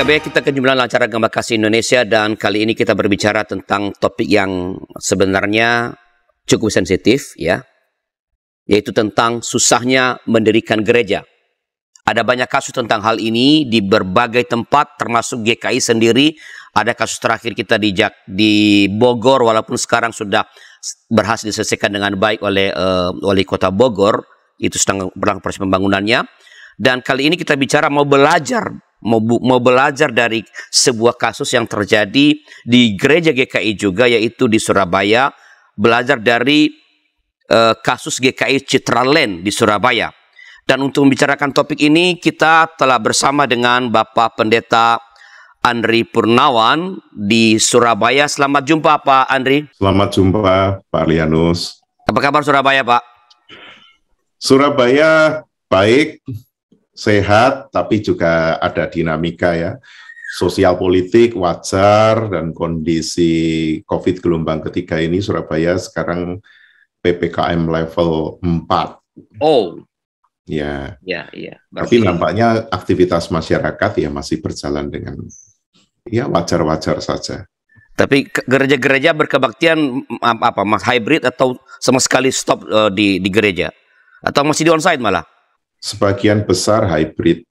KBR kita kejumlahan lancar agama Kasih Indonesia dan kali ini kita berbicara tentang topik yang sebenarnya cukup sensitif ya, yaitu tentang susahnya mendirikan gereja. Ada banyak kasus tentang hal ini di berbagai tempat termasuk GKI sendiri. Ada kasus terakhir kita di Jak di Bogor walaupun sekarang sudah berhasil diselesaikan dengan baik oleh uh, wali kota Bogor, itu sedang berlangsung proses pembangunannya. Dan kali ini kita bicara mau belajar mau, mau belajar dari sebuah kasus yang terjadi di gereja GKI juga yaitu di Surabaya belajar dari uh, kasus GKI Citraland di Surabaya. Dan untuk membicarakan topik ini kita telah bersama dengan Bapak Pendeta Andri Purnawan di Surabaya. Selamat jumpa Pak Andri. Selamat jumpa Pak Lianus. Apa kabar Surabaya Pak? Surabaya baik, sehat, tapi juga ada dinamika ya. Sosial politik wajar dan kondisi COVID gelombang ketiga ini Surabaya sekarang PPKM level 4. Oh. Ya. Ya, ya. Tapi nampaknya aktivitas masyarakat ya masih berjalan dengan ya wajar-wajar saja. Tapi gereja-gereja berkebaktian apa mas hybrid atau sama sekali stop uh, di di gereja atau masih di onsite malah? sebagian besar hybrid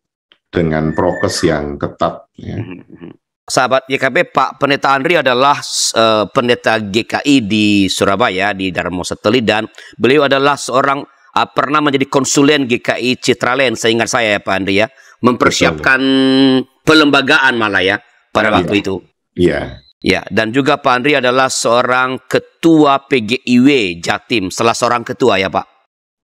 dengan prokes yang ketat. Ya. Hmm, hmm. Sahabat YKP, Pak Pendeta Andri adalah uh, pendeta GKI di Surabaya di Darmo Seteli dan beliau adalah seorang uh, pernah menjadi konsulen GKI Citralen seingat saya ya Pak Andri ya, mempersiapkan Betul. pelembagaan malah ya pada iya. waktu itu. Iya. Ya, dan juga Pak Andri adalah seorang ketua PGIW Jatim, salah seorang ketua ya Pak.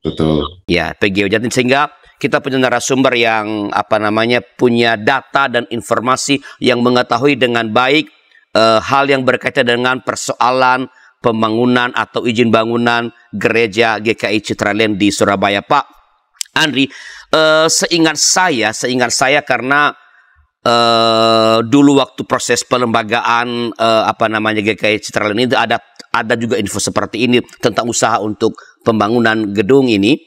Betul. Ya, PGU Jatim sehingga kita punya narasumber yang apa namanya punya data dan informasi yang mengetahui dengan baik uh, hal yang berkaitan dengan persoalan pembangunan atau izin bangunan gereja GKI Citraland di Surabaya, Pak Andri. Uh, seingat saya, seingat saya karena uh, dulu waktu proses pelembagaan uh, apa namanya GKI Citraland ini ada ada juga info seperti ini tentang usaha untuk pembangunan gedung ini,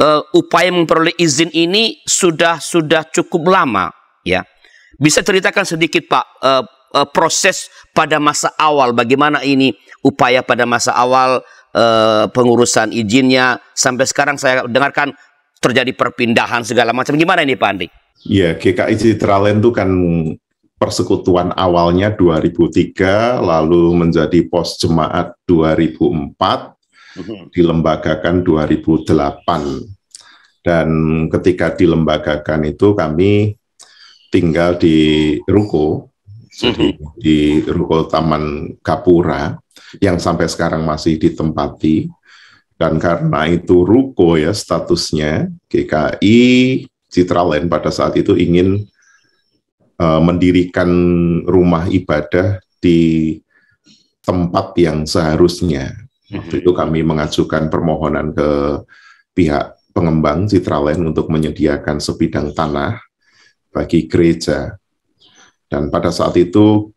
uh, upaya memperoleh izin ini sudah sudah cukup lama, ya. Bisa ceritakan sedikit Pak uh, uh, proses pada masa awal bagaimana ini upaya pada masa awal uh, pengurusan izinnya sampai sekarang saya dengarkan terjadi perpindahan segala macam. Gimana ini Pak Andi? Ya, GKI Citraland itu kan persekutuan awalnya 2003 lalu menjadi pos jemaat 2004 Mhm. dilembagakan 2008 dan ketika dilembagakan itu kami tinggal di ruko jadi mhm. di ruko Taman Kapura yang sampai sekarang masih ditempati dan karena itu ruko ya statusnya GKI Citraland pada saat itu ingin uh, mendirikan rumah ibadah di tempat yang seharusnya Waktu itu kami mengajukan permohonan ke pihak pengembang Citraland untuk menyediakan sebidang tanah bagi gereja. Dan pada saat itu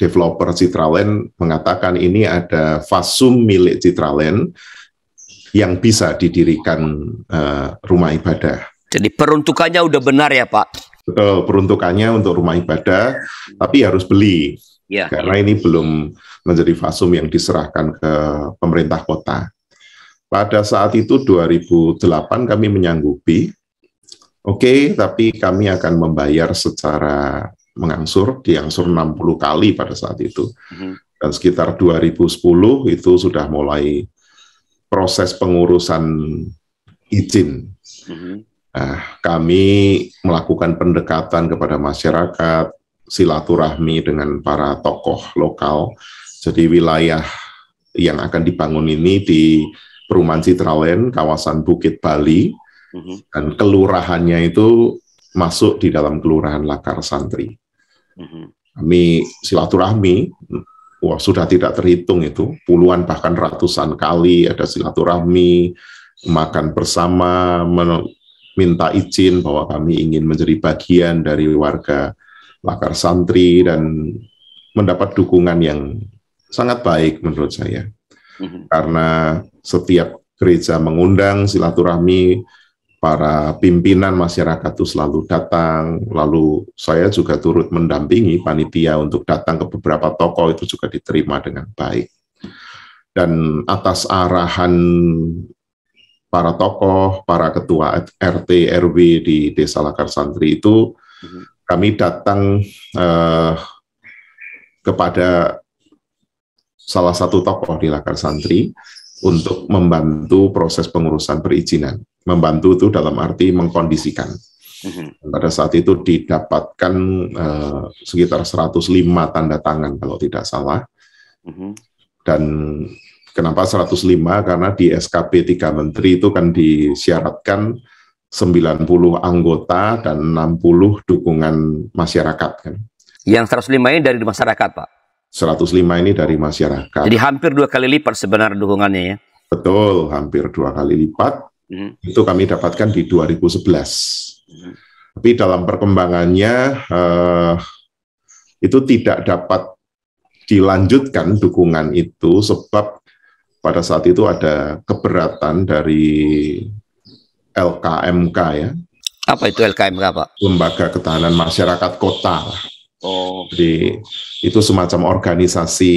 developer Citraland mengatakan ini ada fasum milik Citraland yang bisa didirikan uh, rumah ibadah. Jadi peruntukannya udah benar ya Pak? Betul, peruntukannya untuk rumah ibadah, tapi harus beli. Ya. Karena ini belum menjadi fasum yang diserahkan ke pemerintah kota. Pada saat itu 2008 kami menyanggupi, oke, okay, tapi kami akan membayar secara mengangsur, diangsur 60 kali pada saat itu. Mhm. Dan sekitar 2010 itu sudah mulai proses pengurusan izin. Mhm. Nah, kami melakukan pendekatan kepada masyarakat, silaturahmi dengan para tokoh lokal. Jadi wilayah yang akan dibangun ini di Perumahan Citralen, kawasan Bukit Bali, mhm. dan kelurahannya itu masuk di dalam Kelurahan Lakar Santri. Mhm. Kami silaturahmi, wah sudah tidak terhitung itu, puluhan bahkan ratusan kali ada silaturahmi, makan bersama, minta izin bahwa kami ingin menjadi bagian dari warga lakar santri dan mendapat dukungan yang sangat baik menurut saya. Mm-hmm. Karena setiap gereja mengundang silaturahmi para pimpinan masyarakat itu selalu datang. Lalu saya juga turut mendampingi panitia untuk datang ke beberapa toko itu juga diterima dengan baik. Dan atas arahan para tokoh, para ketua RT RW di Desa Lakar Santri itu mm-hmm kami datang uh, kepada salah satu tokoh di Lakar Santri untuk membantu proses pengurusan perizinan. Membantu itu dalam arti mengkondisikan. Mhm. Pada saat itu didapatkan uh, sekitar 105 tanda tangan kalau tidak salah. Mhm. Dan kenapa 105? Karena di SKP 3 Menteri itu kan disyaratkan 90 anggota dan 60 dukungan masyarakat kan. Yang 105 ini dari masyarakat, Pak. 105 ini dari masyarakat. Jadi hampir dua kali lipat sebenarnya dukungannya ya. Betul, hampir dua kali lipat. Hmm. Itu kami dapatkan di 2011. Hmm. Tapi dalam perkembangannya eh, itu tidak dapat dilanjutkan dukungan itu sebab pada saat itu ada keberatan dari LKMK ya. Apa itu LKMK Pak? Lembaga Ketahanan Masyarakat Kota. Oh. Jadi itu semacam organisasi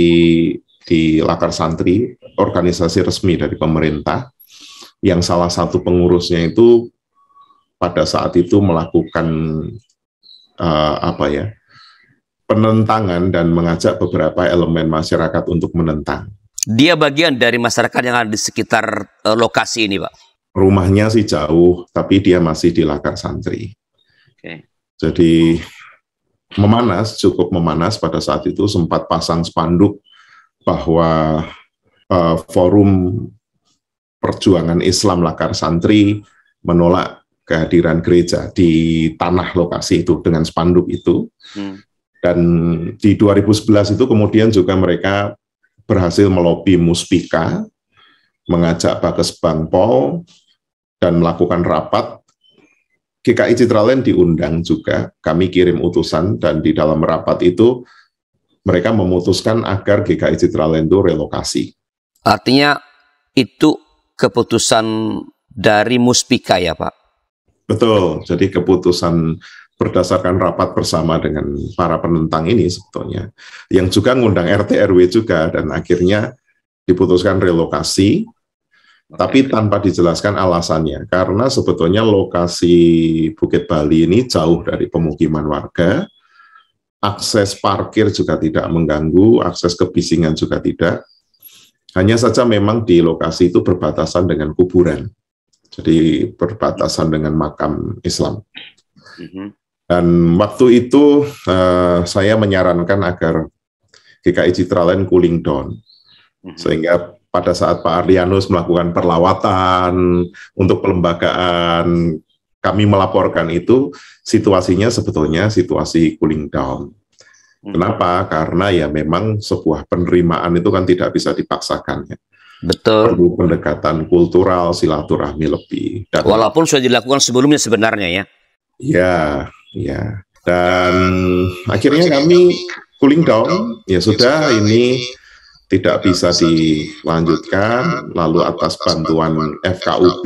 di Lakar Santri, organisasi resmi dari pemerintah, yang salah satu pengurusnya itu pada saat itu melakukan uh, apa ya penentangan dan mengajak beberapa elemen masyarakat untuk menentang. Dia bagian dari masyarakat yang ada di sekitar uh, lokasi ini, Pak rumahnya sih jauh, tapi dia masih di lakar Santri. Okay. Jadi memanas, cukup memanas pada saat itu sempat pasang spanduk bahwa uh, forum perjuangan Islam Lakar Santri menolak kehadiran gereja di tanah lokasi itu dengan spanduk itu. Hmm. Dan di 2011 itu kemudian juga mereka berhasil melobi Muspika, mengajak Bakes Bangpol dan melakukan rapat. GKI Citraland diundang juga, kami kirim utusan dan di dalam rapat itu mereka memutuskan agar GKI Citraland itu relokasi. Artinya itu keputusan dari Muspika ya Pak? Betul, jadi keputusan berdasarkan rapat bersama dengan para penentang ini sebetulnya, yang juga ngundang RT RW juga dan akhirnya diputuskan relokasi tapi tanpa dijelaskan alasannya karena sebetulnya lokasi Bukit Bali ini jauh dari pemukiman warga akses parkir juga tidak mengganggu akses kebisingan juga tidak hanya saja memang di lokasi itu berbatasan dengan kuburan jadi berbatasan dengan makam Islam mm-hmm. dan waktu itu uh, saya menyarankan agar GKI Citraland cooling down mm-hmm. sehingga pada saat Pak Arlianus melakukan perlawatan untuk pelembagaan kami melaporkan itu situasinya sebetulnya situasi cooling down. Hmm. Kenapa? Karena ya memang sebuah penerimaan itu kan tidak bisa dipaksakan ya. Betul. Perlu pendekatan kultural, silaturahmi lebih. Dan Walaupun sudah dilakukan sebelumnya sebenarnya ya. Ya, ya. Dan akhirnya kami cooling down. Ya sudah ini tidak bisa dilanjutkan lalu atas bantuan FKUB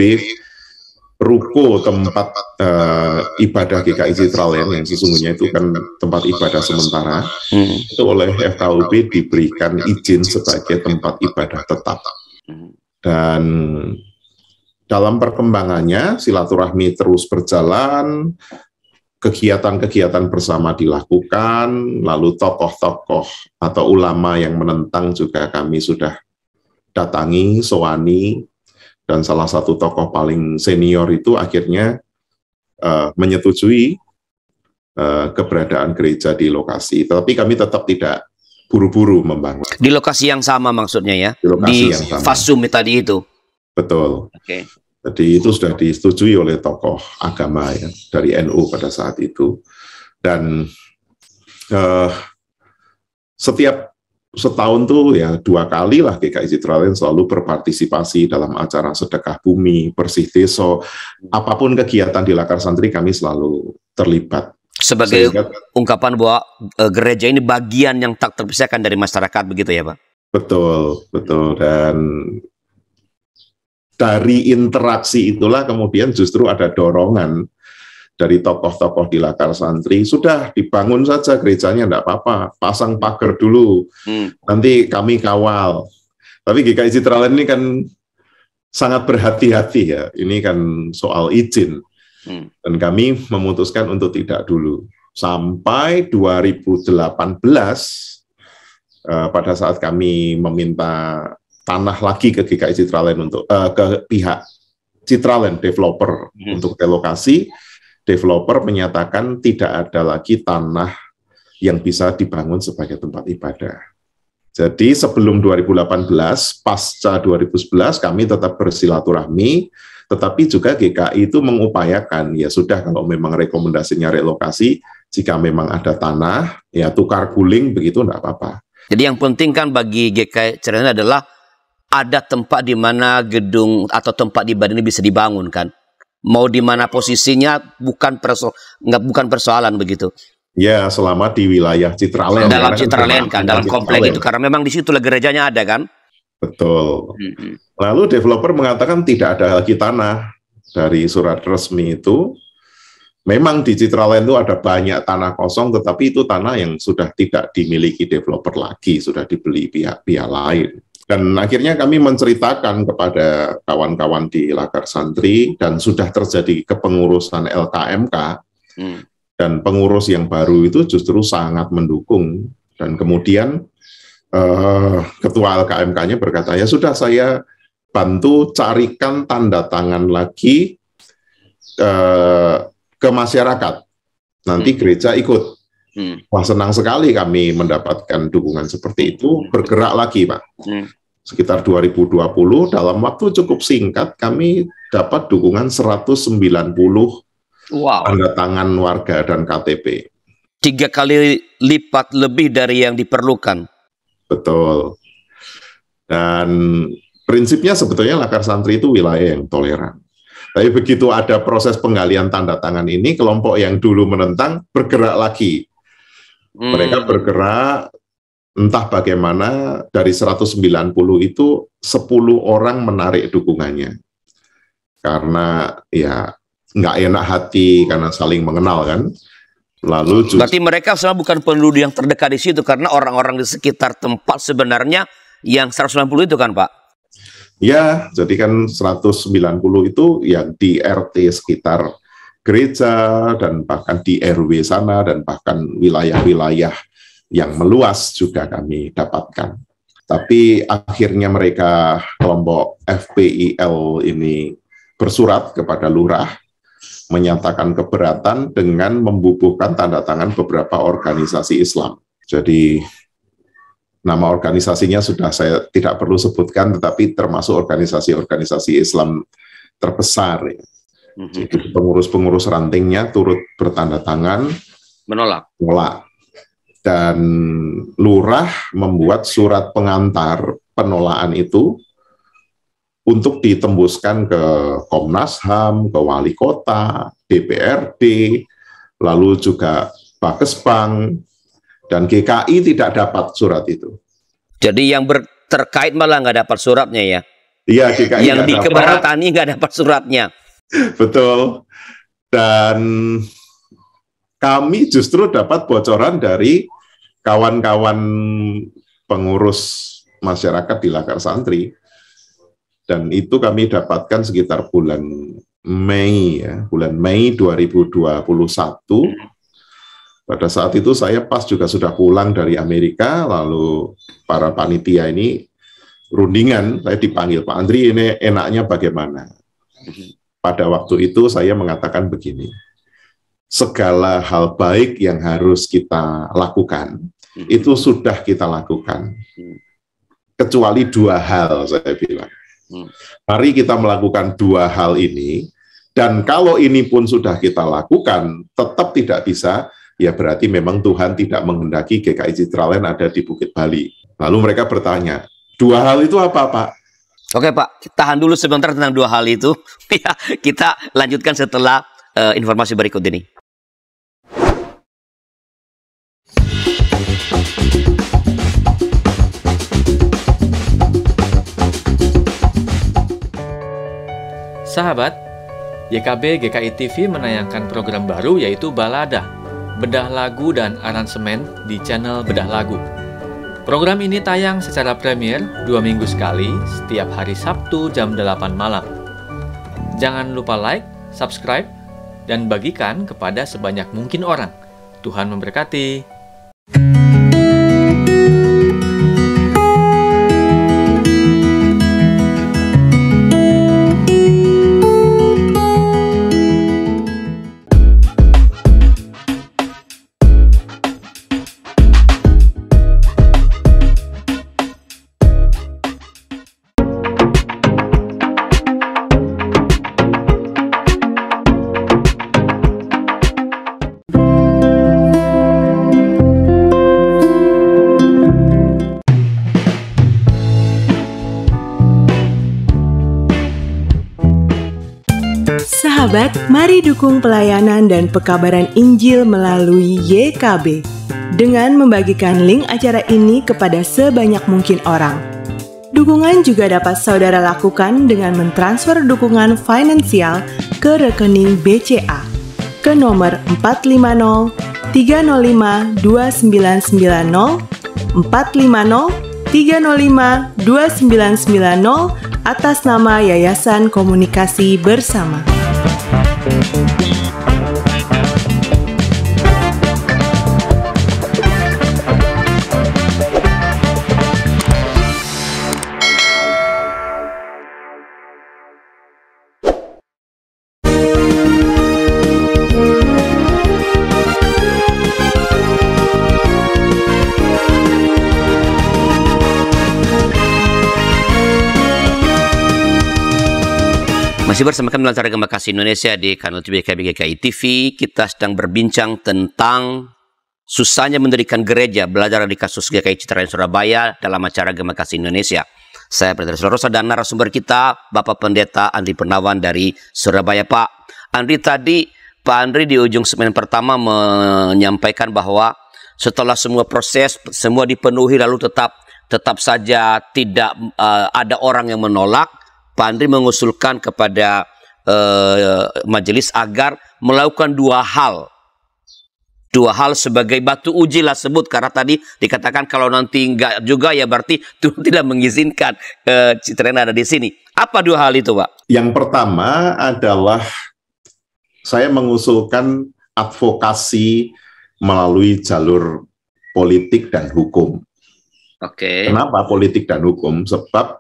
ruko tempat uh, ibadah GKI Citralen yang sesungguhnya itu kan tempat ibadah sementara hmm. itu oleh FKUB diberikan izin sebagai tempat ibadah tetap hmm. dan dalam perkembangannya silaturahmi terus berjalan kegiatan-kegiatan bersama dilakukan, lalu tokoh-tokoh atau ulama yang menentang juga kami sudah datangi, soani, dan salah satu tokoh paling senior itu akhirnya uh, menyetujui uh, keberadaan gereja di lokasi. Tetapi kami tetap tidak buru-buru membangun. Di lokasi yang sama maksudnya ya? Di lokasi di yang sama. Fasumi tadi itu? Betul. Oke. Okay. Jadi itu sudah disetujui oleh tokoh agama ya, dari NU pada saat itu. Dan eh, setiap setahun tuh ya dua kali lah GKI Citralen selalu berpartisipasi dalam acara sedekah bumi, bersih teso, apapun kegiatan di Lakar Santri kami selalu terlibat. Sebagai Sehingga, ungkapan bahwa e, gereja ini bagian yang tak terpisahkan dari masyarakat begitu ya Pak? Betul, betul. Dan dari interaksi itulah kemudian justru ada dorongan dari tokoh-tokoh di latar Santri, sudah dibangun saja gerejanya, tidak apa-apa, pasang pagar dulu, hmm. nanti kami kawal. Tapi GKI Citraland ini kan sangat berhati-hati ya, ini kan soal izin. Hmm. Dan kami memutuskan untuk tidak dulu. Sampai 2018, eh, pada saat kami meminta tanah lagi ke GKI Citraland untuk uh, ke pihak Citraland developer hmm. untuk relokasi. Developer menyatakan tidak ada lagi tanah yang bisa dibangun sebagai tempat ibadah. Jadi sebelum 2018, pasca 2011 kami tetap bersilaturahmi, tetapi juga GKI itu mengupayakan ya sudah kalau memang rekomendasinya relokasi, jika memang ada tanah ya tukar guling begitu enggak apa-apa. Jadi yang penting kan bagi GKI Citraland adalah ada tempat di mana gedung atau tempat di badan ini bisa dibangun kan. Mau di mana posisinya bukan perso nggak bukan persoalan begitu. Ya, selama di wilayah Citraland. Dalam Citraland kan, dalam komplek itu karena memang di situ gerejanya ada kan. Betul. Hmm. Lalu developer mengatakan tidak ada lagi tanah dari surat resmi itu. Memang di Citraland itu ada banyak tanah kosong, tetapi itu tanah yang sudah tidak dimiliki developer lagi, sudah dibeli pihak-pihak lain. Dan akhirnya kami menceritakan kepada kawan-kawan di Lakar Santri dan sudah terjadi kepengurusan LKMK hmm. dan pengurus yang baru itu justru sangat mendukung dan kemudian uh, ketua LKMK-nya berkata ya sudah saya bantu carikan tanda tangan lagi uh, ke masyarakat nanti hmm. gereja ikut Hmm. Wah senang sekali kami mendapatkan dukungan seperti itu. Hmm. Bergerak lagi Pak. Hmm. Sekitar 2020 dalam waktu cukup singkat kami dapat dukungan 190 wow. tanda tangan warga dan KTP. Tiga kali lipat lebih dari yang diperlukan. Betul. Dan prinsipnya sebetulnya Lakar Santri itu wilayah yang toleran. Tapi begitu ada proses penggalian tanda tangan ini, kelompok yang dulu menentang bergerak lagi Hmm. Mereka bergerak entah bagaimana dari 190 itu 10 orang menarik dukungannya. Karena ya nggak enak hati karena saling mengenal kan. Lalu just... Berarti mereka sebenarnya bukan penduduk yang terdekat di situ karena orang-orang di sekitar tempat sebenarnya yang 190 itu kan Pak? Ya, jadi kan 190 itu yang di RT sekitar gereja dan bahkan di RW sana dan bahkan wilayah-wilayah yang meluas juga kami dapatkan. Tapi akhirnya mereka kelompok FPIL ini bersurat kepada lurah menyatakan keberatan dengan membubuhkan tanda tangan beberapa organisasi Islam. Jadi nama organisasinya sudah saya tidak perlu sebutkan, tetapi termasuk organisasi-organisasi Islam terbesar. Ya. Mhm. Jadi pengurus-pengurus rantingnya turut bertanda tangan menolak. Menolak. Dan lurah membuat surat pengantar penolakan itu untuk ditembuskan ke Komnas HAM, ke wali kota, DPRD, lalu juga Pakespang dan GKI tidak dapat surat itu. Jadi yang ber, terkait malah nggak dapat suratnya ya. Iya, GKI yang di Kebaratani nggak dapat suratnya. Betul. Dan kami justru dapat bocoran dari kawan-kawan pengurus masyarakat di Lakar Santri. Dan itu kami dapatkan sekitar bulan Mei ya, bulan Mei 2021. Pada saat itu saya pas juga sudah pulang dari Amerika, lalu para panitia ini rundingan, saya dipanggil Pak Andri ini enaknya bagaimana? Mhm. Pada waktu itu saya mengatakan begini, segala hal baik yang harus kita lakukan, hmm. itu sudah kita lakukan. Hmm. Kecuali dua hal, saya bilang. Hmm. Mari kita melakukan dua hal ini, dan kalau ini pun sudah kita lakukan, tetap tidak bisa, ya berarti memang Tuhan tidak menghendaki GKI Citraland ada di Bukit Bali. Lalu mereka bertanya, dua hal itu apa Pak? Oke Pak, tahan dulu sebentar tentang dua hal itu. Ya, kita lanjutkan setelah uh, informasi berikut ini. Sahabat, YKB GKI TV menayangkan program baru yaitu Balada, Bedah Lagu dan Aransemen di channel Bedah Lagu. Program ini tayang secara premier dua minggu sekali setiap hari Sabtu jam 8 malam. Jangan lupa like, subscribe, dan bagikan kepada sebanyak mungkin orang. Tuhan memberkati. mendukung pelayanan dan pekabaran Injil melalui YKB dengan membagikan link acara ini kepada sebanyak mungkin orang. Dukungan juga dapat saudara lakukan dengan mentransfer dukungan finansial ke rekening BCA ke nomor 450 305 2990 450 305 2990 atas nama Yayasan Komunikasi Bersama. Masih bersama kami dalam Tarikan Indonesia di kanal TV KBGKI TV. Kita sedang berbincang tentang susahnya mendirikan gereja belajar dari kasus GKI Citra Surabaya dalam acara Gema Kasih Indonesia. Saya Pendeta Selorosa dan narasumber kita Bapak Pendeta Andri Pernawan dari Surabaya. Pak Andri tadi Pak Andri di ujung semen pertama menyampaikan bahwa setelah semua proses semua dipenuhi lalu tetap tetap saja tidak uh, ada orang yang menolak Pak Andri mengusulkan kepada eh, majelis agar melakukan dua hal. Dua hal sebagai batu uji lah sebut karena tadi dikatakan kalau nanti enggak juga ya berarti Tuhan tidak mengizinkan eh, Citrena ada di sini. Apa dua hal itu, Pak? Yang pertama adalah saya mengusulkan advokasi melalui jalur politik dan hukum. Oke. Okay. Kenapa politik dan hukum? Sebab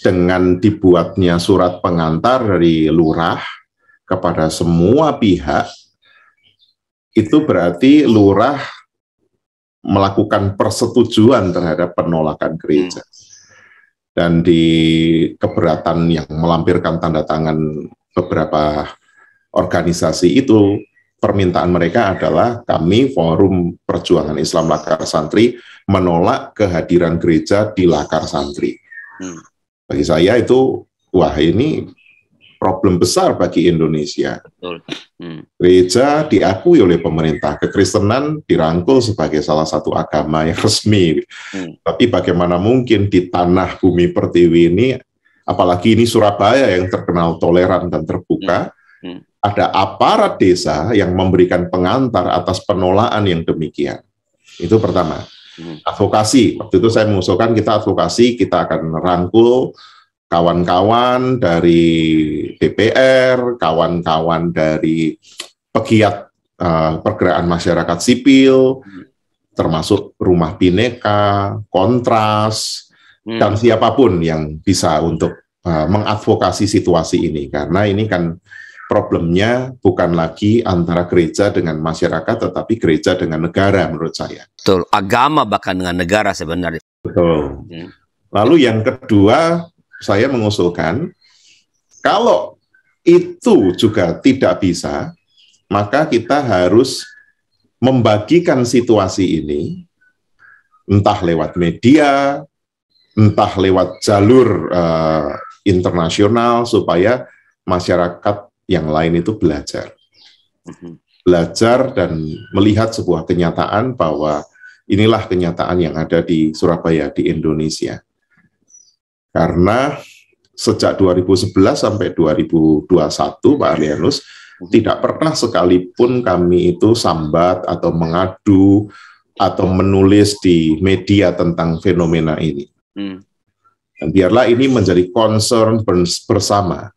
dengan dibuatnya surat pengantar dari lurah kepada semua pihak itu berarti lurah melakukan persetujuan terhadap penolakan gereja. Hmm. Dan di keberatan yang melampirkan tanda tangan beberapa organisasi itu permintaan mereka adalah kami Forum Perjuangan Islam Lakar Santri menolak kehadiran gereja di Lakar Santri. Hmm. Bagi saya itu wah ini problem besar bagi Indonesia. Betul. Hmm. Gereja diakui oleh pemerintah, kekristenan dirangkul sebagai salah satu agama yang resmi. Hmm. Tapi bagaimana mungkin di tanah bumi pertiwi ini, apalagi ini Surabaya yang terkenal toleran dan terbuka, hmm. ada aparat desa yang memberikan pengantar atas penolakan yang demikian. Itu pertama. Hmm. Advokasi, waktu itu saya mengusulkan kita advokasi, kita akan rangkul kawan-kawan dari DPR, kawan-kawan dari pegiat uh, pergerakan masyarakat sipil, hmm. termasuk Rumah Bineka, Kontras, hmm. dan siapapun yang bisa untuk uh, mengadvokasi situasi ini karena ini kan problemnya bukan lagi antara gereja dengan masyarakat, tetapi gereja dengan negara menurut saya. Betul, agama bahkan dengan negara sebenarnya. Betul. Hmm. Lalu yang kedua, saya mengusulkan, kalau itu juga tidak bisa, maka kita harus membagikan situasi ini, entah lewat media, entah lewat jalur uh, internasional, supaya masyarakat yang lain itu belajar. Mm-hmm. Belajar dan melihat sebuah kenyataan bahwa inilah kenyataan yang ada di Surabaya, di Indonesia. Karena sejak 2011 sampai 2021, Pak Arianus, mm-hmm. tidak pernah sekalipun kami itu sambat atau mengadu atau menulis di media tentang fenomena ini. Mm. Dan biarlah ini menjadi concern bersama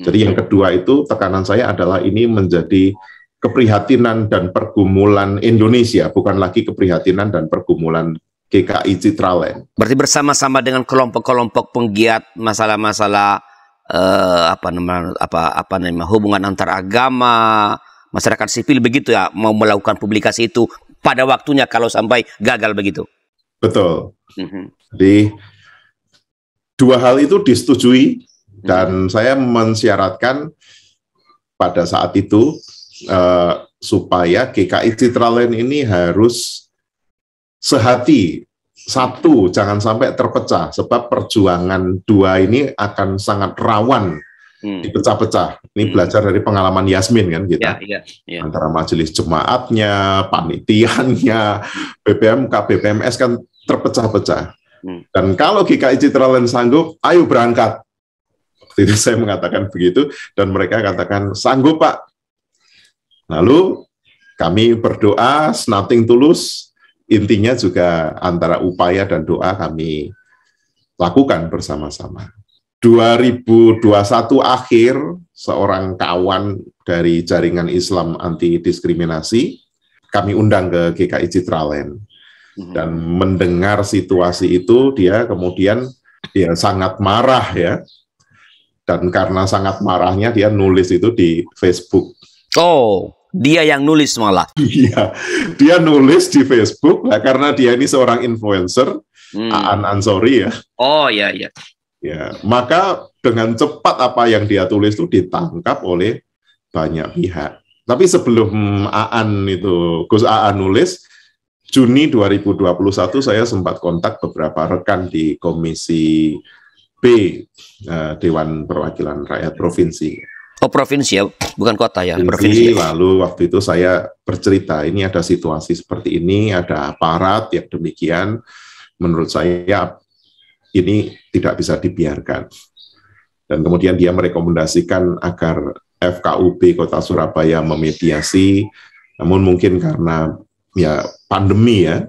jadi yang hmm. kedua itu tekanan saya adalah ini menjadi keprihatinan dan pergumulan Indonesia, bukan lagi keprihatinan dan pergumulan GKI Citraland. Berarti bersama-sama dengan kelompok-kelompok penggiat masalah-masalah eh, apa namanya apa apa namanya hubungan antar agama, masyarakat sipil begitu ya mau melakukan publikasi itu pada waktunya kalau sampai gagal begitu. Betul. Mm -hmm. Jadi dua hal itu disetujui dan hmm. saya mensyaratkan pada saat itu uh, supaya GKI Citralen ini harus sehati satu jangan sampai terpecah sebab perjuangan dua ini akan sangat rawan hmm. dipecah-pecah. Ini hmm. belajar dari pengalaman Yasmin kan kita gitu. ya, yeah, yeah. antara majelis jemaatnya, panitiannya, BPMK, BPMS kan terpecah-pecah. Hmm. Dan kalau GKI Citralen sanggup, ayo berangkat Waktu saya mengatakan begitu dan mereka katakan sanggup Pak. Lalu kami berdoa, snapping tulus, intinya juga antara upaya dan doa kami lakukan bersama-sama. 2021 akhir, seorang kawan dari jaringan Islam anti diskriminasi kami undang ke GKI Citraland hmm. dan mendengar situasi itu dia kemudian dia sangat marah ya dan karena sangat marahnya dia nulis itu di Facebook. Oh, dia yang nulis malah. Iya, dia nulis di Facebook lah karena dia ini seorang influencer, hmm. Aan Ansori ya. Oh ya ya. Ya, maka dengan cepat apa yang dia tulis itu ditangkap oleh banyak pihak. Tapi sebelum Aan itu Gus Aan nulis Juni 2021 saya sempat kontak beberapa rekan di komisi B uh, eh, Dewan Perwakilan Rakyat Provinsi. Oh provinsi ya, bukan kota ya. Provinsi. provinsi. Lalu waktu itu saya bercerita ini ada situasi seperti ini, ada aparat yang demikian. Menurut saya ini tidak bisa dibiarkan. Dan kemudian dia merekomendasikan agar FKUB Kota Surabaya memediasi, namun mungkin karena ya pandemi ya,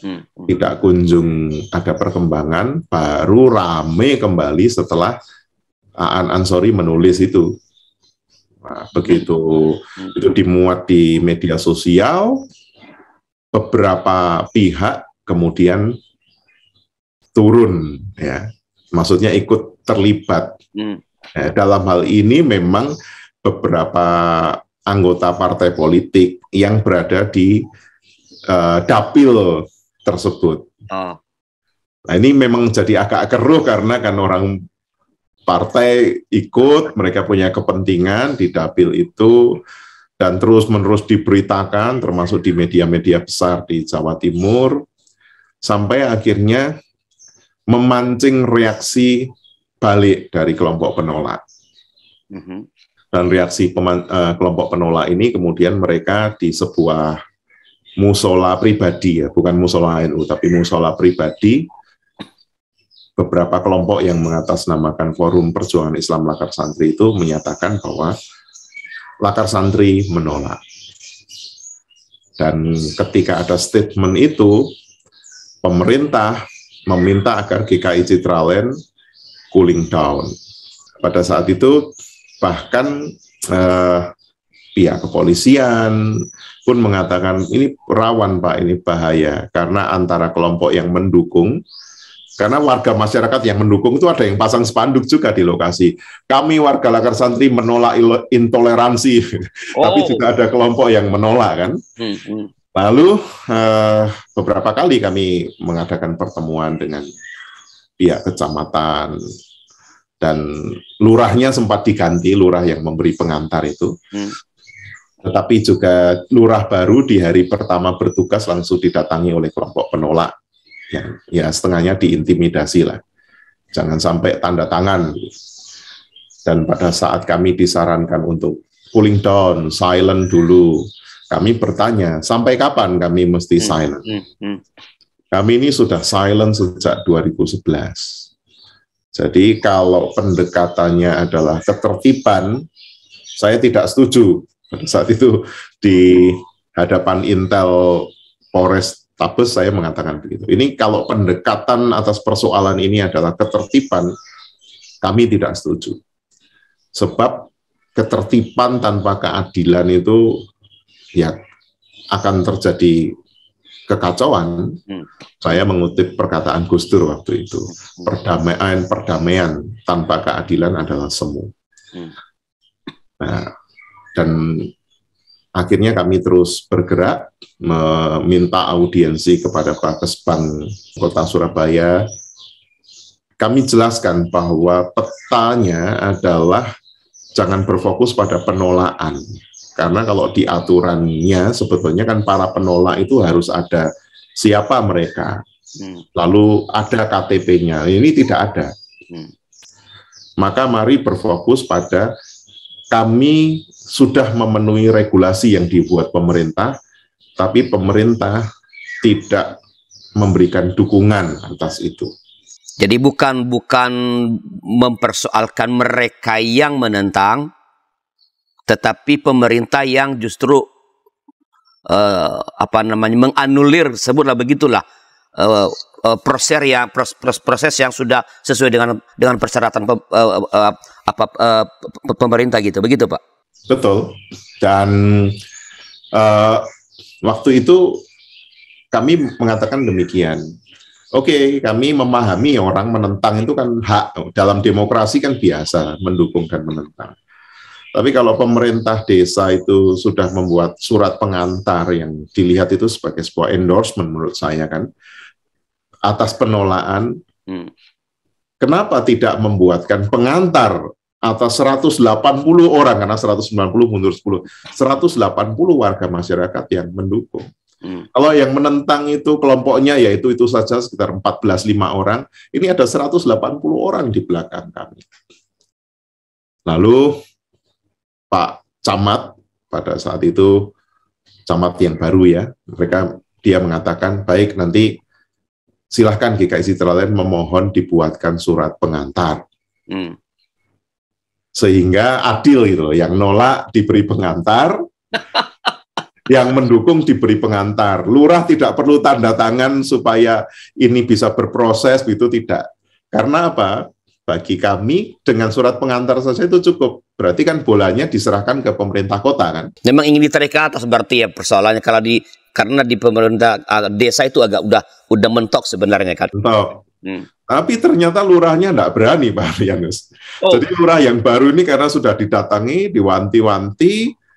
Hmm, hmm. tidak kunjung ada perkembangan, baru rame kembali setelah Aan Ansori menulis itu. Nah, begitu hmm. itu dimuat di media sosial, beberapa pihak kemudian turun, ya, maksudnya ikut terlibat. Hmm. Nah, dalam hal ini memang beberapa anggota partai politik yang berada di uh, dapil tersebut. Oh. Nah ini memang jadi agak keruh karena kan orang partai ikut, mereka punya kepentingan di dapil itu dan terus-menerus diberitakan termasuk di media-media besar di Jawa Timur sampai akhirnya memancing reaksi balik dari kelompok penolak. Mhm. Dan reaksi uh, kelompok penolak ini kemudian mereka di sebuah musola pribadi ya, bukan musola NU tapi musola pribadi beberapa kelompok yang mengatasnamakan Forum Perjuangan Islam Lakar Santri itu menyatakan bahwa Lakar Santri menolak. Dan ketika ada statement itu, pemerintah meminta agar GKI Citralen cooling down. Pada saat itu bahkan eh, pihak kepolisian, pun mengatakan ini rawan Pak, ini bahaya karena antara kelompok yang mendukung karena warga masyarakat yang mendukung itu ada yang pasang spanduk juga di lokasi. Kami warga Lakar Santri menolak intoleransi, oh. tapi juga oh. ada kelompok yang menolak kan. Hmm, hmm. Lalu uh, beberapa kali kami mengadakan pertemuan dengan pihak kecamatan dan lurahnya sempat diganti lurah yang memberi pengantar itu. Hmm tetapi juga lurah baru di hari pertama bertugas langsung didatangi oleh kelompok penolak yang ya setengahnya diintimidasi lah. Jangan sampai tanda tangan. Dan pada saat kami disarankan untuk cooling down, silent dulu, kami bertanya, sampai kapan kami mesti hmm, silent? Hmm, hmm. Kami ini sudah silent sejak 2011. Jadi kalau pendekatannya adalah ketertiban, saya tidak setuju saat itu di hadapan Intel Polres Tabes saya mengatakan begitu. Ini kalau pendekatan atas persoalan ini adalah ketertiban, kami tidak setuju. Sebab ketertiban tanpa keadilan itu ya akan terjadi kekacauan. Hmm. Saya mengutip perkataan Gus Dur waktu itu, hmm. perdamaian perdamaian tanpa keadilan adalah semu. Hmm. Nah, dan akhirnya kami terus bergerak meminta audiensi kepada Pak Kespan Kota Surabaya. Kami jelaskan bahwa petanya adalah jangan berfokus pada penolakan. Karena kalau di aturannya sebetulnya kan para penolak itu harus ada siapa mereka. Hmm. Lalu ada KTP-nya. Ini tidak ada. Hmm. Maka mari berfokus pada kami sudah memenuhi regulasi yang dibuat pemerintah, tapi pemerintah tidak memberikan dukungan atas itu. Jadi bukan bukan mempersoalkan mereka yang menentang, tetapi pemerintah yang justru uh, apa namanya menganulir sebutlah begitulah uh, uh, proses yang pros, proses yang sudah sesuai dengan dengan persyaratan uh, uh, apa uh, pemerintah gitu begitu pak. Betul. Dan uh, waktu itu kami mengatakan demikian. Oke, okay, kami memahami orang menentang itu kan hak dalam demokrasi kan biasa mendukung dan menentang. Tapi kalau pemerintah desa itu sudah membuat surat pengantar yang dilihat itu sebagai sebuah endorsement menurut saya kan atas penolakan. Hmm. Kenapa tidak membuatkan pengantar atas 180 orang karena 190 mundur 10 180 warga masyarakat yang mendukung hmm. kalau yang menentang itu kelompoknya yaitu itu saja sekitar 14 5 orang ini ada 180 orang di belakang kami lalu Pak Camat pada saat itu Camat yang baru ya mereka dia mengatakan baik nanti silahkan GKI Citraland memohon dibuatkan surat pengantar hmm sehingga adil gitu loh. Yang nolak diberi pengantar, yang mendukung diberi pengantar. Lurah tidak perlu tanda tangan supaya ini bisa berproses itu tidak. Karena apa? Bagi kami dengan surat pengantar saja itu cukup. Berarti kan bolanya diserahkan ke pemerintah kota kan? Memang ingin ditarik ke atas berarti ya persoalannya kalau di karena di pemerintah ah, desa itu agak udah udah mentok sebenarnya kan. Mentok. Hmm. Tapi ternyata lurahnya tidak berani, Pak Rianus. Oh. Jadi lurah yang baru ini karena sudah didatangi, diwanti-wanti,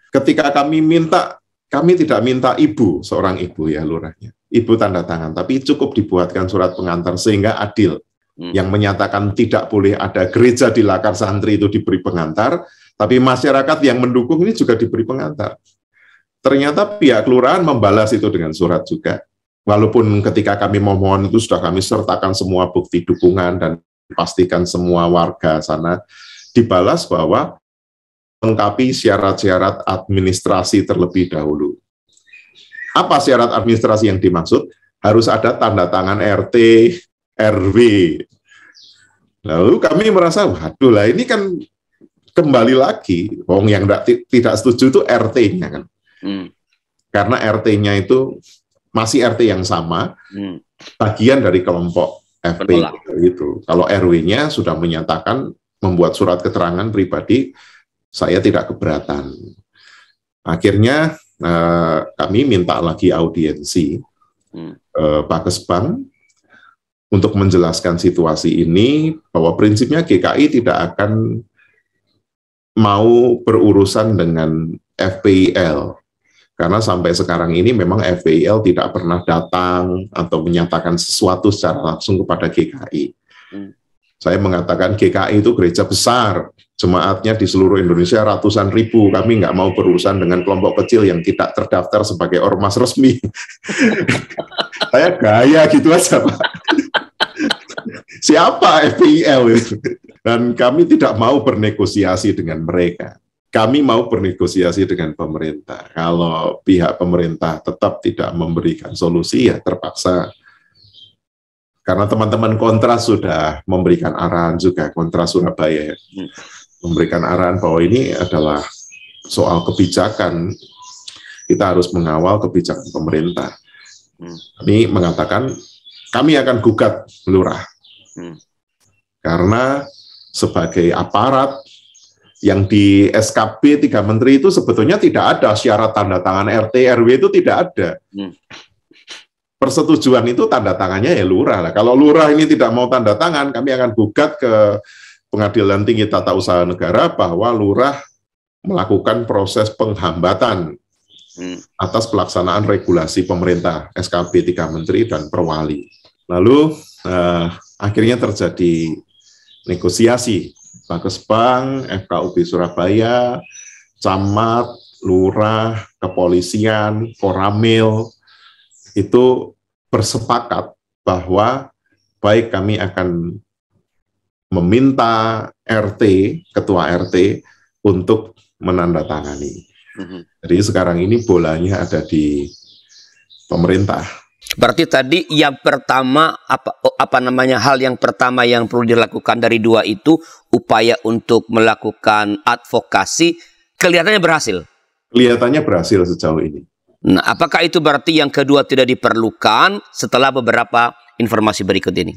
ketika kami minta, kami tidak minta ibu, seorang ibu ya lurahnya. Ibu tanda tangan, tapi cukup dibuatkan surat pengantar sehingga adil. Hmm. Yang menyatakan tidak boleh ada gereja di Lakar Santri itu diberi pengantar, tapi masyarakat yang mendukung ini juga diberi pengantar. Ternyata pihak kelurahan membalas itu dengan surat juga. Walaupun ketika kami memohon itu sudah kami sertakan semua bukti dukungan dan pastikan semua warga sana dibalas bahwa lengkapi syarat-syarat administrasi terlebih dahulu. Apa syarat administrasi yang dimaksud? Harus ada tanda tangan RT, RW. Lalu kami merasa, waduh lah ini kan kembali lagi, wong yang tidak setuju itu RT-nya kan. Hmm. Karena RT-nya itu masih RT yang sama, hmm. bagian dari kelompok FP itu. Kalau RW-nya sudah menyatakan membuat surat keterangan pribadi, saya tidak keberatan. Akhirnya eh, kami minta lagi audiensi hmm. eh, Pakes Bank untuk menjelaskan situasi ini bahwa prinsipnya GKI tidak akan mau berurusan dengan FPIL karena sampai sekarang ini memang FBIL tidak pernah datang atau menyatakan sesuatu secara langsung kepada GKI. Hmm. Saya mengatakan GKI itu gereja besar, jemaatnya di seluruh Indonesia ratusan ribu. Kami nggak mau berurusan dengan kelompok kecil yang tidak terdaftar sebagai ormas resmi. Saya gaya gitu aja, Pak. Siapa FPIL? Dan kami tidak mau bernegosiasi dengan mereka kami mau bernegosiasi dengan pemerintah. Kalau pihak pemerintah tetap tidak memberikan solusi, ya terpaksa. Karena teman-teman kontras sudah memberikan arahan juga, kontras Surabaya ya, memberikan arahan bahwa ini adalah soal kebijakan, kita harus mengawal kebijakan pemerintah. Ini hmm. mengatakan, kami akan gugat lurah. Hmm. Karena sebagai aparat yang di SKB tiga menteri itu sebetulnya tidak ada syarat tanda tangan RT RW itu tidak ada. Hmm. Persetujuan itu tanda tangannya ya lurah lah. Kalau lurah ini tidak mau tanda tangan, kami akan gugat ke Pengadilan Tinggi Tata Usaha Negara bahwa lurah melakukan proses penghambatan hmm. atas pelaksanaan regulasi pemerintah SKB tiga menteri dan perwali. Lalu eh, akhirnya terjadi negosiasi Bank, FKUB Surabaya, camat, lurah, kepolisian, koramil itu bersepakat bahwa baik kami akan meminta RT, ketua RT untuk menandatangani. Mm-hmm. Jadi sekarang ini bolanya ada di pemerintah Berarti tadi yang pertama apa oh, apa namanya hal yang pertama yang perlu dilakukan dari dua itu upaya untuk melakukan advokasi kelihatannya berhasil. Kelihatannya berhasil sejauh ini. Nah, apakah itu berarti yang kedua tidak diperlukan setelah beberapa informasi berikut ini?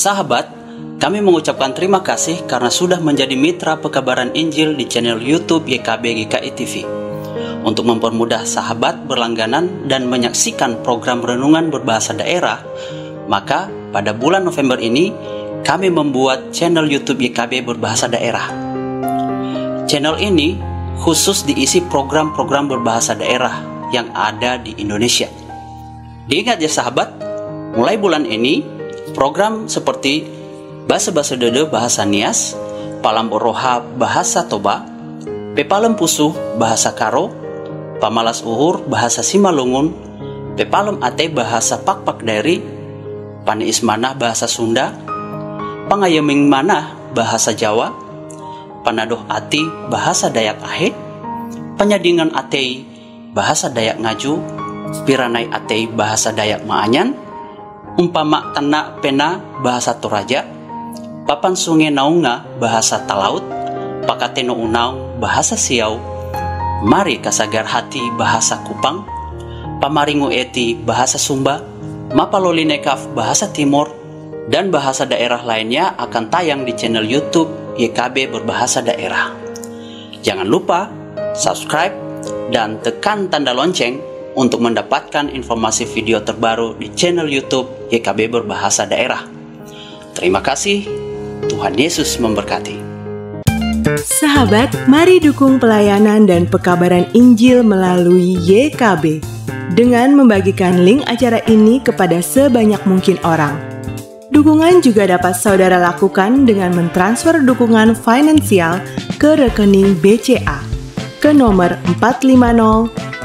Sahabat, kami mengucapkan terima kasih karena sudah menjadi mitra pekabaran Injil di channel YouTube YKB GKI TV. Untuk mempermudah sahabat berlangganan dan menyaksikan program renungan berbahasa daerah, maka pada bulan November ini kami membuat channel YouTube YKB berbahasa daerah. Channel ini khusus diisi program-program berbahasa daerah yang ada di Indonesia. Diingat ya sahabat, mulai bulan ini program seperti Bahasa-Bahasa Dede Bahasa Nias, Palam Oroha Bahasa Toba, Pepalem Pusuh Bahasa Karo, Pamalas Uhur Bahasa Simalungun, Pepalem Ate Bahasa Pakpak Dari, Pani Ismana Bahasa Sunda, Pangayeming Mana Bahasa Jawa, Panadoh Ati Bahasa Dayak Ahe, Penyadingan Atei Bahasa Dayak Ngaju, Piranai Atei Bahasa Dayak Maanyan, umpama tena pena bahasa Toraja, papan sungai naunga bahasa Talaut, pakateno unau bahasa Siau, mari kasagar hati bahasa Kupang, pamaringu eti bahasa Sumba, mapalolinekaf bahasa timur, dan bahasa daerah lainnya akan tayang di channel YouTube YKB Berbahasa Daerah. Jangan lupa subscribe dan tekan tanda lonceng untuk mendapatkan informasi video terbaru di channel YouTube YKB Berbahasa Daerah. Terima kasih, Tuhan Yesus memberkati. Sahabat, mari dukung pelayanan dan pekabaran Injil melalui YKB dengan membagikan link acara ini kepada sebanyak mungkin orang. Dukungan juga dapat saudara lakukan dengan mentransfer dukungan finansial ke rekening BCA ke nomor 450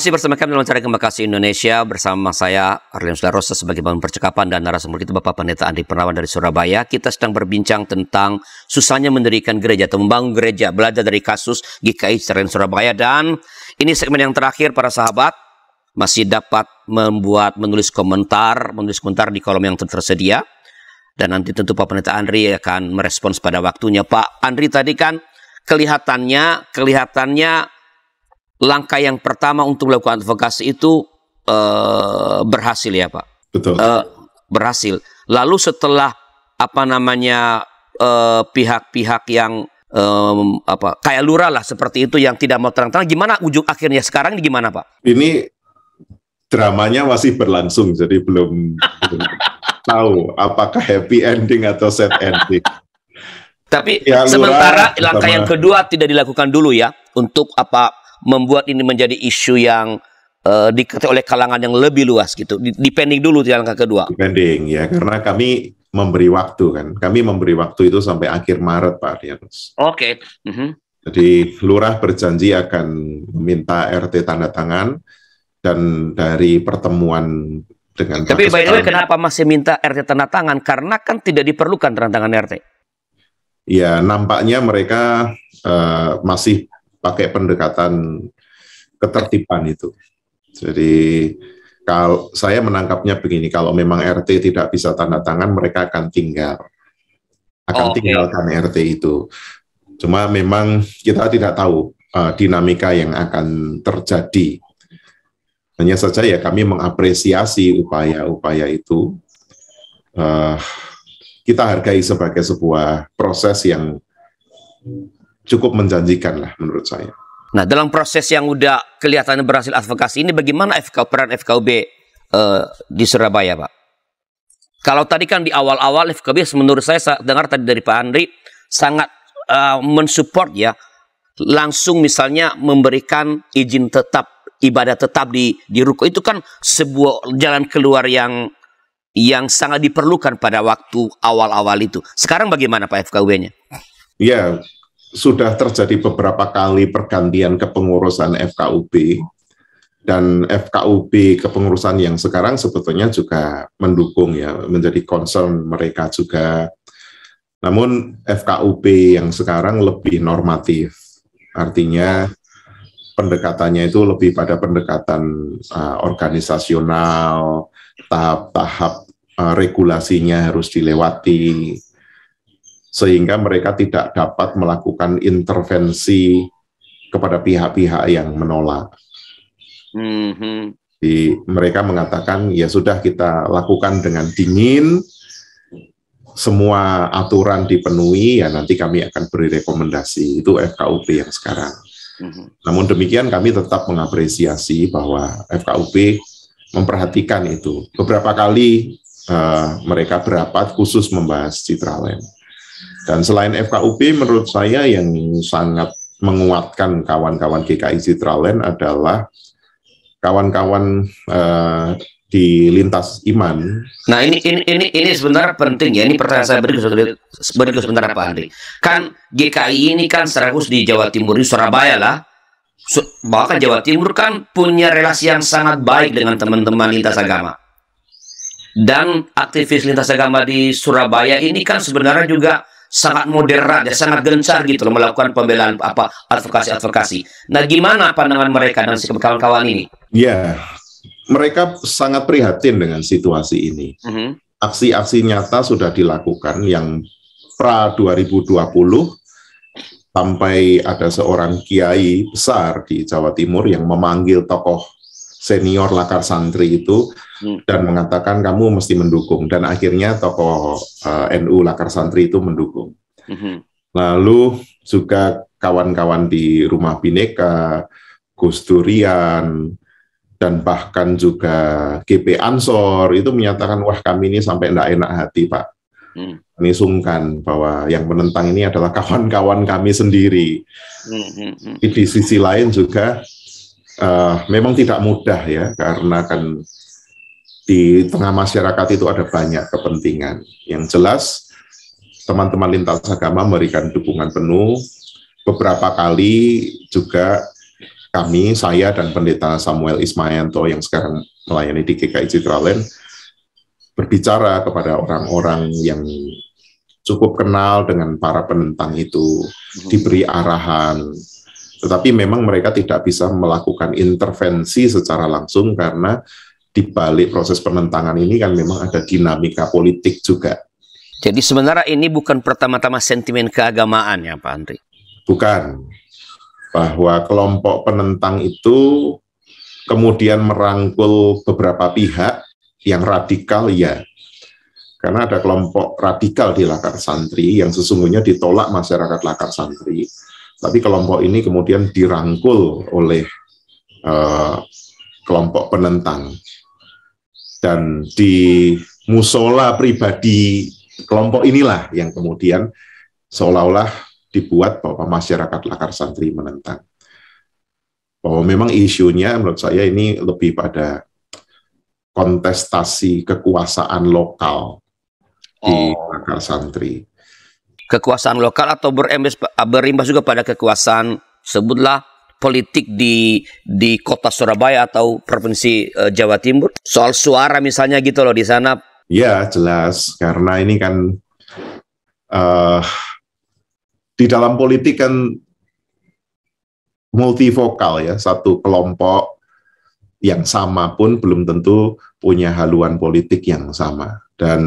Masih bersama kami dalam acara kasih Indonesia bersama saya Arlen Sularosa sebagai bangun percakapan dan narasumber kita Bapak Pendeta Andi Pernawan dari Surabaya. Kita sedang berbincang tentang susahnya mendirikan gereja atau membangun gereja belajar dari kasus GKI Seren Surabaya dan ini segmen yang terakhir para sahabat masih dapat membuat menulis komentar menulis komentar di kolom yang tersedia dan nanti tentu Pak Pendeta Andri akan merespons pada waktunya Pak Andri tadi kan kelihatannya kelihatannya langkah yang pertama untuk melakukan advokasi itu uh, berhasil ya Pak. Betul. Uh, berhasil. Lalu setelah apa namanya eh, pihak-pihak uh, yang um, apa kayak lurah lah seperti itu yang tidak mau terang-terang, gimana ujung akhirnya sekarang ini gimana Pak? Ini dramanya masih berlangsung jadi belum, belum tahu apakah happy ending atau sad ending. Tapi ya, sementara langkah yang kedua tidak dilakukan dulu ya untuk apa membuat ini menjadi isu yang uh, eh, diketahui oleh kalangan yang lebih luas gitu. Depending dulu di langkah kedua. Depending ya, karena kami memberi waktu kan. Kami memberi waktu itu sampai akhir Maret Pak Rianus. Oke. Okay. Mm -hmm. Jadi lurah berjanji akan minta RT tanda tangan dan dari pertemuan dengan Tapi by the kenapa masih minta RT tanda tangan? Karena kan tidak diperlukan tanda tangan RT. Ya nampaknya mereka uh, masih pakai pendekatan ketertiban itu. Jadi kalau saya menangkapnya begini, kalau memang RT tidak bisa tanda tangan, mereka akan tinggal, akan oh, okay. tinggalkan RT itu. Cuma memang kita tidak tahu uh, dinamika yang akan terjadi. Hanya saja ya kami mengapresiasi upaya-upaya itu. Uh, kita hargai sebagai sebuah proses yang cukup menjanjikan lah menurut saya. Nah, dalam proses yang udah kelihatannya berhasil advokasi ini, bagaimana FK, peran FKUB uh, eh, di Surabaya, Pak? Kalau tadi kan di awal-awal FKB menurut saya, saya dengar tadi dari Pak Andri sangat uh, mensupport ya langsung misalnya memberikan izin tetap ibadah tetap di di ruko itu kan sebuah jalan keluar yang yang sangat diperlukan pada waktu awal-awal itu. Sekarang bagaimana Pak FKUB-nya? Ya, sudah terjadi beberapa kali pergantian kepengurusan FKUB dan FKUB kepengurusan yang sekarang sebetulnya juga mendukung ya menjadi concern mereka juga. Namun FKUB yang sekarang lebih normatif, artinya pendekatannya itu lebih pada pendekatan uh, organisasional, tahap-tahap uh, regulasinya harus dilewati, sehingga mereka tidak dapat melakukan intervensi kepada pihak-pihak yang menolak. Mm-hmm. Di, mereka mengatakan ya sudah kita lakukan dengan dingin, semua aturan dipenuhi ya nanti kami akan beri rekomendasi itu FKUB yang sekarang. Mm-hmm. Namun demikian kami tetap mengapresiasi bahwa FKUB memperhatikan itu. Beberapa kali uh, mereka berapat khusus membahas Citralen. Dan selain FKUB, menurut saya yang sangat menguatkan kawan-kawan GKI Citraland adalah kawan-kawan eh, di lintas iman. Nah ini ini ini ini sebenarnya penting ya. Ini pertanyaan saya berikut Berikut sebentar Pak Andri. Kan GKI ini kan secara di Jawa Timur di Surabaya lah. Bahkan Jawa Timur kan punya relasi yang sangat baik dengan teman-teman lintas agama. Dan aktivis lintas agama di Surabaya ini kan sebenarnya juga sangat moderat ya sangat gencar gitu loh melakukan pembelaan apa advokasi-advokasi. Nah, gimana pandangan mereka dan si kawan-kawan ini? Ya, mereka sangat prihatin dengan situasi ini. Mm-hmm. Aksi-aksi nyata sudah dilakukan yang pra 2020 sampai ada seorang kiai besar di Jawa Timur yang memanggil tokoh senior lakar santri itu Hmm. dan mengatakan kamu mesti mendukung dan akhirnya tokoh uh, eh, NU Lakar Santri itu mendukung. Hmm. Lalu juga kawan-kawan di Rumah Bineka, Gus Durian, dan bahkan juga GP Ansor itu menyatakan wah kami ini sampai tidak enak hati pak hmm. ini sungkan bahwa yang menentang ini adalah kawan-kawan kami sendiri hmm, di sisi lain juga uh, memang tidak mudah ya karena kan di tengah masyarakat itu ada banyak kepentingan. Yang jelas, teman-teman lintas agama memberikan dukungan penuh. Beberapa kali juga kami, saya, dan pendeta Samuel Ismayanto yang sekarang melayani di GKI Citralen berbicara kepada orang-orang yang cukup kenal dengan para penentang itu, hmm. diberi arahan. Tetapi memang mereka tidak bisa melakukan intervensi secara langsung karena di balik proses penentangan ini kan memang ada dinamika politik juga. Jadi sebenarnya ini bukan pertama-tama sentimen keagamaan ya Pak Andri? Bukan. Bahwa kelompok penentang itu kemudian merangkul beberapa pihak yang radikal ya. Karena ada kelompok radikal di Lakar Santri yang sesungguhnya ditolak masyarakat Lakar Santri. Tapi kelompok ini kemudian dirangkul oleh uh, kelompok penentang. Dan di musola pribadi kelompok inilah yang kemudian seolah-olah dibuat bahwa masyarakat lakar santri menentang. Bahwa memang isunya menurut saya ini lebih pada kontestasi kekuasaan lokal oh. di lakar santri. Kekuasaan lokal atau berimbas juga pada kekuasaan sebutlah politik di di kota Surabaya atau provinsi uh, Jawa Timur? Soal suara misalnya gitu loh di sana. Ya jelas karena ini kan uh, di dalam politik kan multivokal ya satu kelompok yang sama pun belum tentu punya haluan politik yang sama dan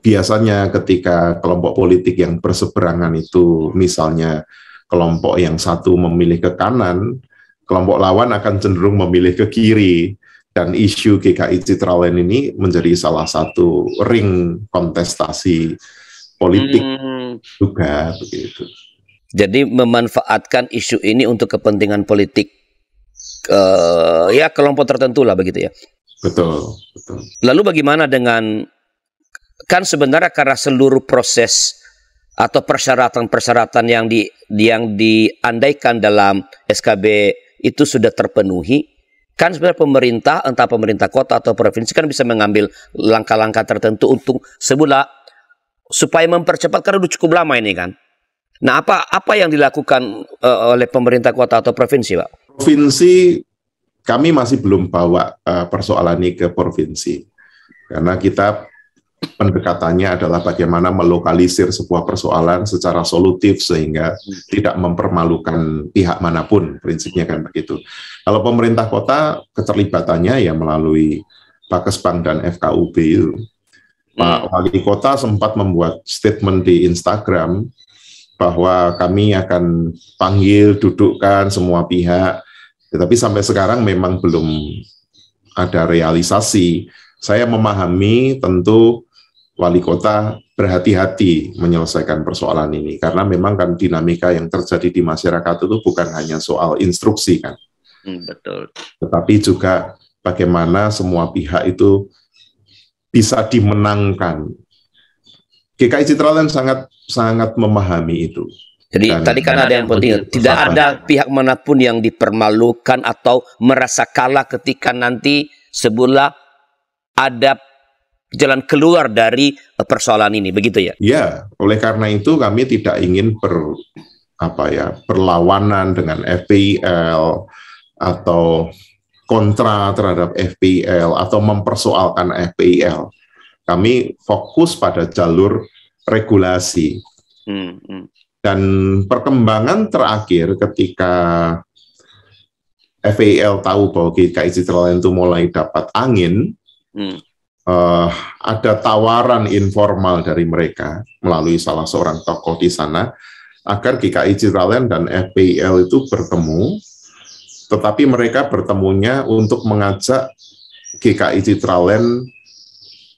biasanya ketika kelompok politik yang berseberangan itu misalnya kelompok yang satu memilih ke kanan, kelompok lawan akan cenderung memilih ke kiri. Dan isu GKI Citralen ini menjadi salah satu ring kontestasi politik hmm. juga begitu. Jadi memanfaatkan isu ini untuk kepentingan politik uh, ya kelompok tertentu lah begitu ya. Betul, betul. Lalu bagaimana dengan kan sebenarnya karena seluruh proses atau persyaratan-persyaratan yang di yang diandaikan dalam SKB itu sudah terpenuhi, kan sebenarnya pemerintah entah pemerintah kota atau provinsi kan bisa mengambil langkah-langkah tertentu untuk sebulan supaya mempercepat karena udah cukup lama ini kan. Nah, apa apa yang dilakukan uh, oleh pemerintah kota atau provinsi, Pak? Provinsi kami masih belum bawa uh, persoalan ini ke provinsi. Karena kita pendekatannya adalah bagaimana melokalisir sebuah persoalan secara solutif sehingga hmm. tidak mempermalukan pihak manapun prinsipnya kan begitu. Kalau pemerintah kota keterlibatannya ya melalui Pakesbang dan FKUB itu. Pak hmm. Wali Kota sempat membuat statement di Instagram bahwa kami akan panggil dudukkan semua pihak tetapi sampai sekarang memang belum ada realisasi. Saya memahami tentu wali kota berhati-hati menyelesaikan persoalan ini karena memang kan dinamika yang terjadi di masyarakat itu bukan hanya soal instruksi kan. Hmm, betul. Tetapi juga bagaimana semua pihak itu bisa dimenangkan. GKI Land sangat sangat memahami itu. Jadi dan, tadi kan ada yang penting, tidak ada pihak manapun yang dipermalukan atau merasa kalah ketika nanti sebelah ada jalan keluar dari eh, persoalan ini begitu ya. Ya, oleh karena itu kami tidak ingin per apa ya, perlawanan dengan FPIL atau kontra terhadap FPIL atau mempersoalkan FPIL. Kami fokus pada jalur regulasi. Hmm, hmm. Dan perkembangan terakhir ketika FPIL tahu bahwa GKI Citra itu mulai dapat angin, hmm uh, ada tawaran informal dari mereka melalui salah seorang tokoh di sana agar GKI Citraland dan FPIL itu bertemu, tetapi mereka bertemunya untuk mengajak GKI Citraland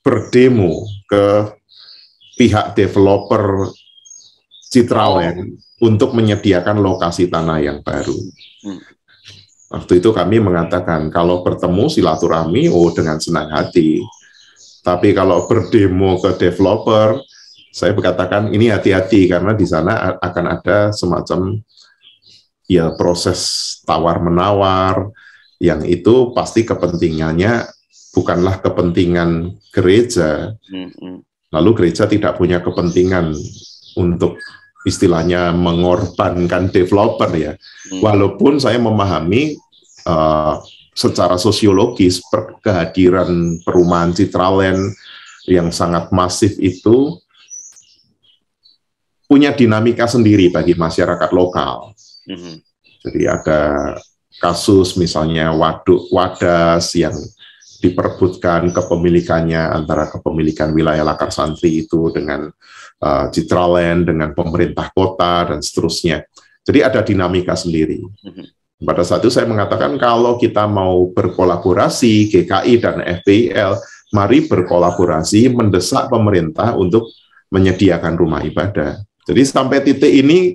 berdemo ke pihak developer Citraland untuk menyediakan lokasi tanah yang baru. Hmm. Waktu itu kami mengatakan kalau bertemu silaturahmi, oh dengan senang hati tapi kalau berdemo ke developer, saya berkatakan ini hati-hati karena di sana akan ada semacam ya proses tawar-menawar yang itu pasti kepentingannya bukanlah kepentingan gereja. Lalu gereja tidak punya kepentingan untuk istilahnya mengorbankan developer ya. Mm. Walaupun saya memahami uh, secara sosiologis per kehadiran perumahan Citraland yang sangat masif itu punya dinamika sendiri bagi masyarakat lokal. Mm-hmm. Jadi ada kasus misalnya waduk wadas yang diperbutkan kepemilikannya antara kepemilikan wilayah Lakar Santri itu dengan uh, eh, Citraland, dengan pemerintah kota dan seterusnya. Jadi ada dinamika sendiri. Mm-hmm. Pada saat itu saya mengatakan kalau kita mau berkolaborasi GKI dan FPIL, mari berkolaborasi mendesak pemerintah untuk menyediakan rumah ibadah. Jadi sampai titik ini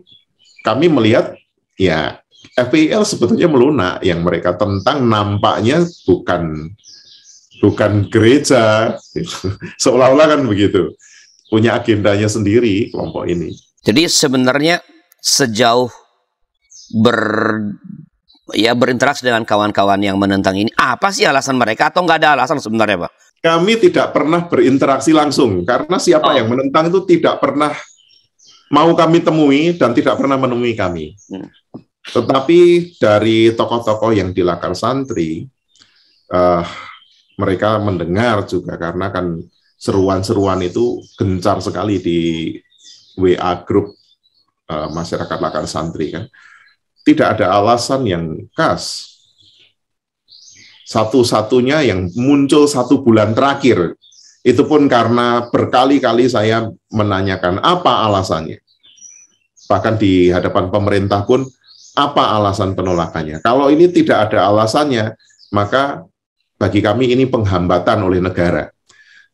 kami melihat ya FPIL sebetulnya melunak yang mereka tentang nampaknya bukan bukan gereja gitu. seolah-olah kan begitu punya agendanya sendiri kelompok ini. Jadi sebenarnya sejauh ber ya berinteraksi dengan kawan-kawan yang menentang ini. Apa sih alasan mereka atau nggak ada alasan sebenarnya, Pak? Kami tidak pernah berinteraksi langsung karena siapa oh. yang menentang itu tidak pernah mau kami temui dan tidak pernah menemui kami. Hmm. Tetapi dari tokoh-tokoh yang di Santri, uh, mereka mendengar juga karena kan seruan-seruan itu gencar sekali di WA grup uh, eh, masyarakat Lakar Santri kan tidak ada alasan yang khas. Satu-satunya yang muncul satu bulan terakhir, itu pun karena berkali-kali saya menanyakan apa alasannya. Bahkan di hadapan pemerintah pun, apa alasan penolakannya. Kalau ini tidak ada alasannya, maka bagi kami ini penghambatan oleh negara.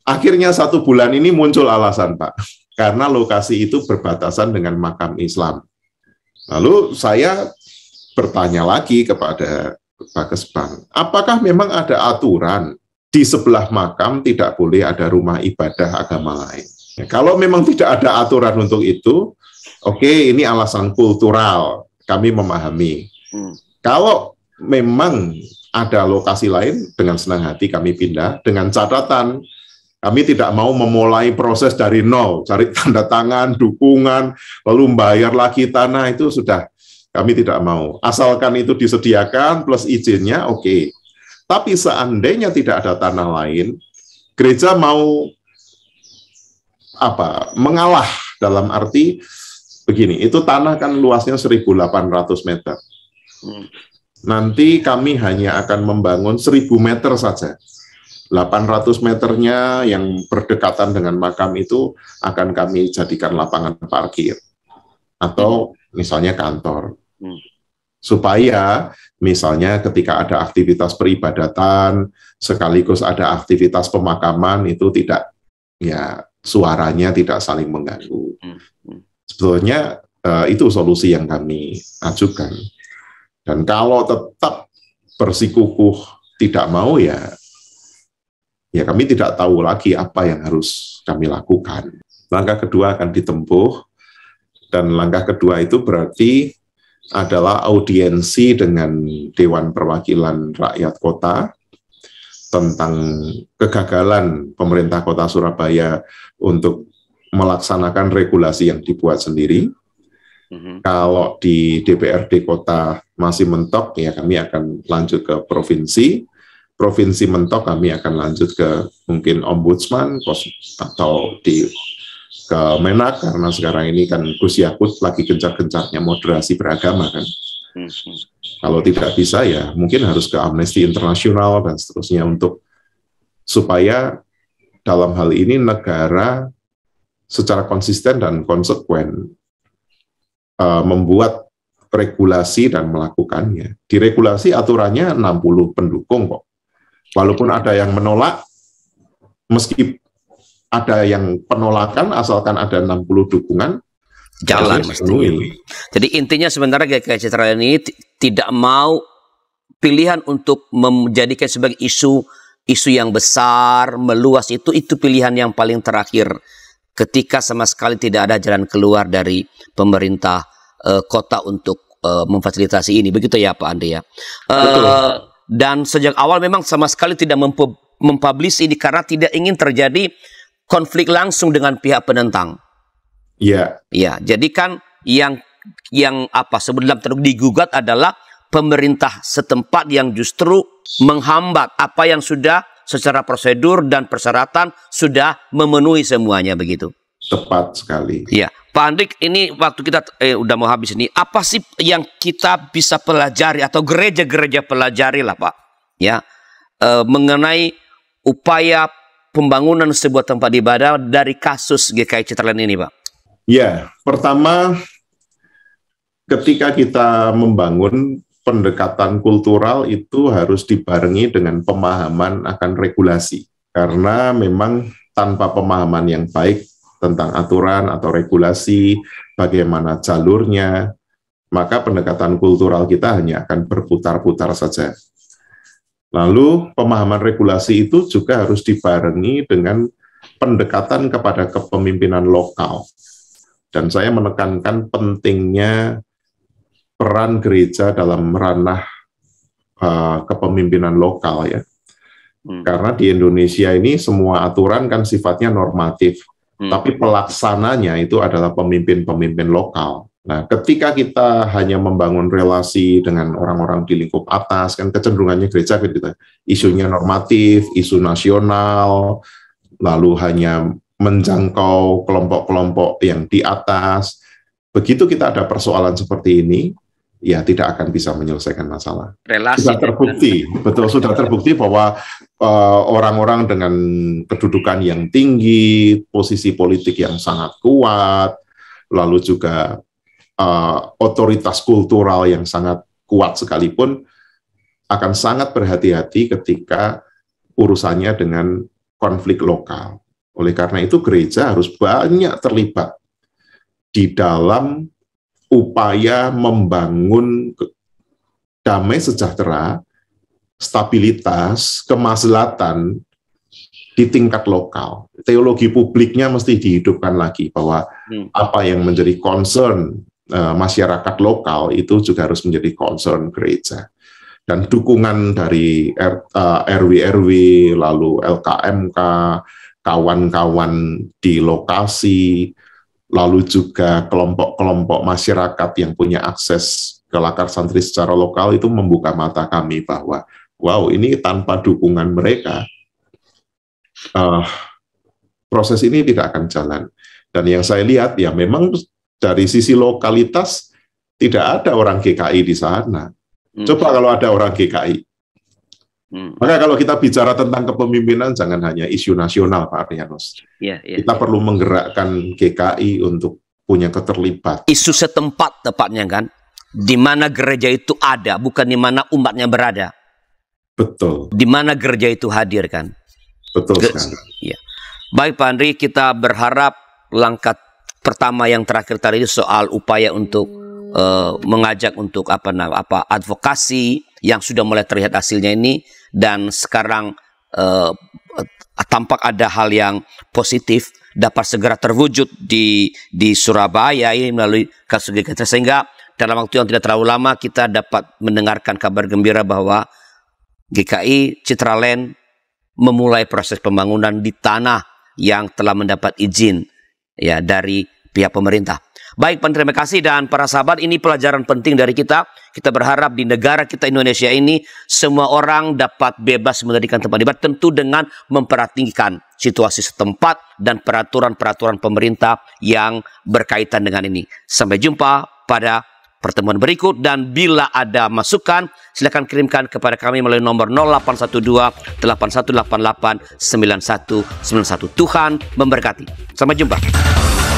Akhirnya satu bulan ini muncul alasan, Pak. Karena lokasi itu berbatasan dengan makam Islam. Lalu saya bertanya lagi kepada Bagas Bang, apakah memang ada aturan di sebelah makam tidak boleh ada rumah ibadah agama lain? Ya, kalau memang tidak ada aturan untuk itu, oke okay, ini alasan kultural, kami memahami. Hmm. Kalau memang ada lokasi lain, dengan senang hati kami pindah, dengan catatan kami tidak mau memulai proses dari nol, cari tanda tangan, dukungan, lalu bayar lagi tanah itu sudah kami tidak mau. Asalkan itu disediakan plus izinnya, oke. Okay. Tapi seandainya tidak ada tanah lain, gereja mau apa? Mengalah dalam arti begini, itu tanah kan luasnya 1800 meter. Hmm. Nanti kami hanya akan membangun 1000 meter saja. 800 meternya yang berdekatan dengan makam itu akan kami jadikan lapangan parkir atau misalnya kantor. Hmm. Supaya misalnya ketika ada aktivitas peribadatan, sekaligus ada aktivitas pemakaman itu tidak ya suaranya tidak saling mengganggu. Hmm, hmm. Sebetulnya eh, itu solusi yang kami ajukan. Dan kalau tetap bersikukuh tidak mau ya ya kami tidak tahu lagi apa yang harus kami lakukan. Langkah kedua akan ditempuh dan langkah kedua itu berarti adalah audiensi dengan Dewan Perwakilan Rakyat Kota tentang kegagalan pemerintah kota Surabaya untuk melaksanakan regulasi yang dibuat sendiri. Mm-hmm. Kalau di DPRD kota masih mentok, ya kami akan lanjut ke provinsi. Provinsi mentok, kami akan lanjut ke mungkin ombudsman atau di ke Menak karena sekarang ini kan Gus Yakut lagi gencar-gencarnya moderasi beragama kan. Kalau tidak bisa ya mungkin harus ke Amnesty Internasional dan seterusnya untuk supaya dalam hal ini negara secara konsisten dan konsekuen uh, membuat regulasi dan melakukannya. Di regulasi aturannya 60 pendukung kok. Walaupun ada yang menolak, meski ada yang penolakan asalkan ada 60 dukungan jalan mesti. Jadi intinya sebenarnya GKI Citra ini tidak mau pilihan untuk menjadikan sebagai isu isu yang besar, meluas itu itu pilihan yang paling terakhir ketika sama sekali tidak ada jalan keluar dari pemerintah e, kota untuk e, memfasilitasi ini. Begitu ya Pak Andi ya. E, dan sejak awal memang sama sekali tidak mempublis ini karena tidak ingin terjadi konflik langsung dengan pihak penentang. Iya. Yeah. Iya, jadi kan yang yang apa sebelum digugat adalah pemerintah setempat yang justru menghambat apa yang sudah secara prosedur dan persyaratan sudah memenuhi semuanya begitu. Tepat sekali. Ya, Pak Andrik, ini waktu kita eh, udah mau habis ini, apa sih yang kita bisa pelajari atau gereja-gereja pelajari lah Pak, ya eh, mengenai upaya pembangunan sebuah tempat ibadah dari kasus GKI Citraland ini, Pak? Ya, pertama ketika kita membangun pendekatan kultural itu harus dibarengi dengan pemahaman akan regulasi. Karena memang tanpa pemahaman yang baik tentang aturan atau regulasi, bagaimana jalurnya, maka pendekatan kultural kita hanya akan berputar-putar saja. Lalu pemahaman regulasi itu juga harus dibarengi dengan pendekatan kepada kepemimpinan lokal. Dan saya menekankan pentingnya peran gereja dalam ranah uh, kepemimpinan lokal ya. Hmm. Karena di Indonesia ini semua aturan kan sifatnya normatif, hmm. tapi pelaksananya itu adalah pemimpin-pemimpin lokal. Nah, ketika kita hanya membangun relasi dengan orang-orang di lingkup atas, kan kecenderungannya gereja kita gitu, isunya normatif, isu nasional, lalu hanya menjangkau kelompok-kelompok yang di atas. Begitu kita ada persoalan seperti ini, ya tidak akan bisa menyelesaikan masalah. Relasi sudah terbukti, dengan... betul sudah terbukti bahwa eh, orang-orang uh, dengan kedudukan yang tinggi, posisi politik yang sangat kuat, lalu juga uh, otoritas kultural yang sangat kuat sekalipun akan sangat berhati-hati ketika urusannya dengan konflik lokal. Oleh karena itu gereja harus banyak terlibat di dalam upaya membangun damai sejahtera, stabilitas, kemaslahatan di tingkat lokal. Teologi publiknya mesti dihidupkan lagi bahwa hmm. apa yang menjadi concern Eh, masyarakat lokal itu juga harus menjadi concern gereja dan dukungan dari RW-RW eh, lalu LKMK kawan-kawan di lokasi lalu juga kelompok-kelompok masyarakat yang punya akses ke lakar santri secara lokal itu membuka mata kami bahwa wow ini tanpa dukungan mereka uh, proses ini tidak akan jalan dan yang saya lihat ya memang dari sisi lokalitas tidak ada orang GKI di sana. Hmm. Coba kalau ada orang GKI. Hmm. Maka kalau kita bicara tentang kepemimpinan jangan hanya isu nasional Pak Arianos. Ya, ya, kita perlu menggerakkan GKI untuk punya keterlibatan. Isu setempat tepatnya kan, di mana gereja itu ada, bukan di mana umatnya berada. Betul. Di mana gereja itu hadir kan. Betul Ge sekali. Ya. Baik Pak Andri, kita berharap langkah pertama yang terakhir tadi itu soal upaya untuk uh, mengajak untuk apa apa advokasi yang sudah mulai terlihat hasilnya ini dan sekarang uh, tampak ada hal yang positif dapat segera terwujud di di Surabaya ini melalui kasus GKI sehingga dalam waktu yang tidak terlalu lama kita dapat mendengarkan kabar gembira bahwa GKI Citraland memulai proses pembangunan di tanah yang telah mendapat izin ya dari pihak pemerintah. Baik, terima kasih dan para sahabat, ini pelajaran penting dari kita. Kita berharap di negara kita Indonesia ini semua orang dapat bebas mendirikan tempat ibadah tentu dengan memperhatikan situasi setempat dan peraturan-peraturan pemerintah yang berkaitan dengan ini. Sampai jumpa pada pertemuan berikut dan bila ada masukan silakan kirimkan kepada kami melalui nomor 0812 8188 9191 Tuhan memberkati. Sampai jumpa.